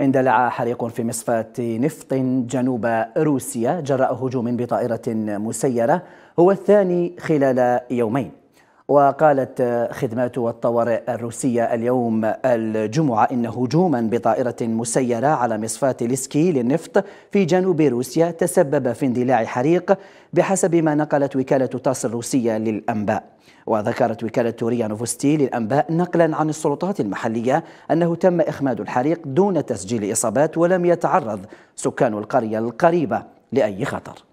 اندلع حريق في مصفاة نفط جنوب روسيا جراء هجوم بطائرة مسيرة هو الثاني خلال يومين وقالت خدمات الطوارئ الروسية اليوم الجمعة إن هجوما بطائرة مسيرة على مصفاة ليسكي للنفط في جنوب روسيا تسبب في اندلاع حريق بحسب ما نقلت وكالة تاس الروسية للأنباء وذكرت وكالة ريا نوفستي للأنباء نقلا عن السلطات المحلية أنه تم إخماد الحريق دون تسجيل إصابات ولم يتعرض سكان القرية القريبة لأي خطر